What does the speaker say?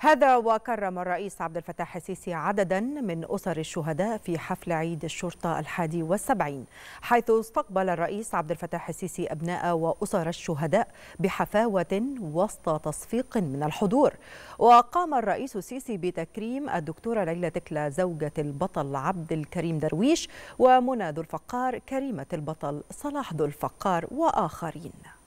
هذا وكرم الرئيس عبد الفتاح السيسي عددا من أسر الشهداء في حفل عيد الشرطة الحادي والسبعين حيث استقبل الرئيس عبد الفتاح السيسي أبناء وأسر الشهداء بحفاوة وسط تصفيق من الحضور وقام الرئيس السيسي بتكريم الدكتورة ليلى تكلا زوجة البطل عبد الكريم درويش ومنى ذو الفقار كريمة البطل صلاح ذو الفقار وآخرين